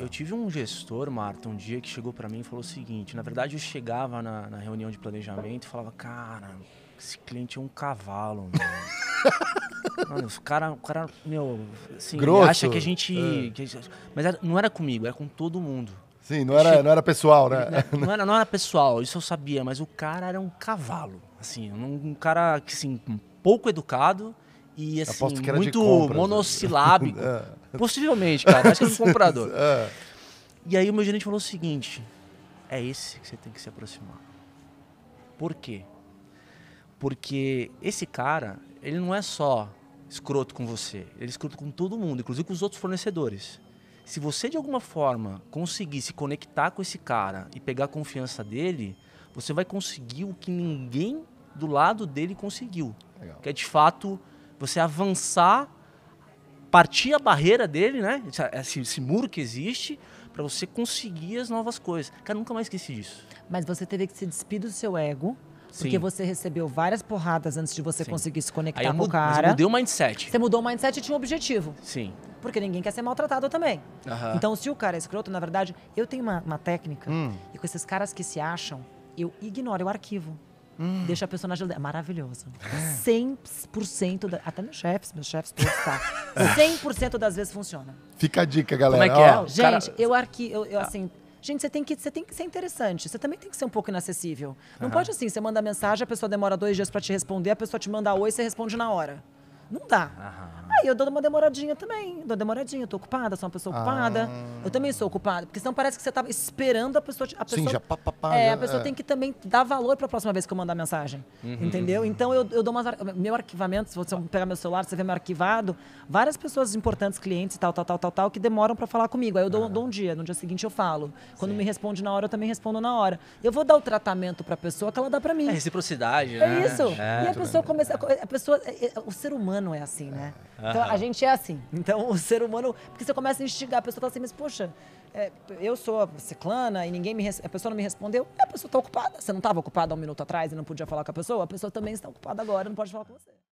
legal. Eu tive um gestor, Marta, um dia que chegou para mim e falou o seguinte: na verdade, eu chegava na, na reunião de planejamento e falava, cara, esse cliente é um cavalo, Mano, o cara, o cara, meu, assim, acha que a gente. É. Que a gente, mas era, não era comigo, era com todo mundo. Sim, não era, não era pessoal, né? Não era, não era pessoal, isso eu sabia, mas o cara era um cavalo. Assim, um, um cara, assim, pouco educado, e assim, muito compras, né? monossilábico. Né? Possivelmente, cara. Mas que era um comprador. é. E aí o meu gerente falou o seguinte: é esse que você tem que se aproximar. Por quê? Porque esse cara, ele não é só escroto com você, ele é escroto com todo mundo, inclusive com os outros fornecedores. Se você de alguma forma conseguir se conectar com esse cara e pegar a confiança dele, você vai conseguir o que ninguém do lado dele conseguiu, Legal. que é de fato você avançar, partir a barreira dele, né? Esse, esse muro que existe, para você conseguir as novas coisas. Cara, nunca mais esqueci disso. Mas você teve que se despir do seu ego. Sim. Porque você recebeu várias porradas antes de você Sim. conseguir se conectar com o cara. Mas o mindset. Você mudou o mindset e tinha um objetivo. Sim. Porque ninguém quer ser maltratado também. Então, se o cara é escroto, na verdade, eu tenho uma, uma técnica. Hum. E com esses caras que se acham, eu ignoro, eu arquivo. Hum. Deixa a pessoa na geladeira. É maravilhoso. 100% é. da... Até meus chefes, meus chefes todos, tá? 100% das vezes funciona. Fica a dica, galera. Como é que é? gente, Cara... eu arquivo, eu, eu ah. assim, Gente, você tem, que, você tem que ser interessante. Você também tem que ser um pouco inacessível. Não uhum. pode assim, você manda mensagem, a pessoa demora dois dias para te responder, a pessoa te manda oi, você responde na hora. Não dá. Uhum. Aí eu dou uma demoradinha também. Dou uma demoradinha, Estou tô ocupada, sou uma pessoa ocupada. Ah. Eu também sou ocupada. Porque senão parece que você tá esperando a pessoa. A pessoa Sim, já pá, pá, pá, É, já, a pessoa é. tem que também dar valor pra próxima vez que eu mandar mensagem. Uhum. Entendeu? Então eu, eu dou umas. Meu arquivamento, se você pegar meu celular, você vê meu arquivado, várias pessoas importantes, clientes e tal, tal, tal, tal, tal, que demoram pra falar comigo. Aí eu dou, ah. dou um dia, no dia seguinte eu falo. Quando Sim. me responde na hora, eu também respondo na hora. Eu vou dar o tratamento pra pessoa que ela dá pra mim. É reciprocidade, é né? É isso. e a pessoa começa. A pessoa, é, é, o ser humano é assim, né? Então a gente é assim. Então o ser humano. Porque você começa a instigar, a pessoa está assim, mas poxa, é, eu sou ciclana e ninguém me a pessoa não me respondeu. a pessoa está ocupada. Você não estava ocupada um minuto atrás e não podia falar com a pessoa? A pessoa também está ocupada agora, não pode falar com você.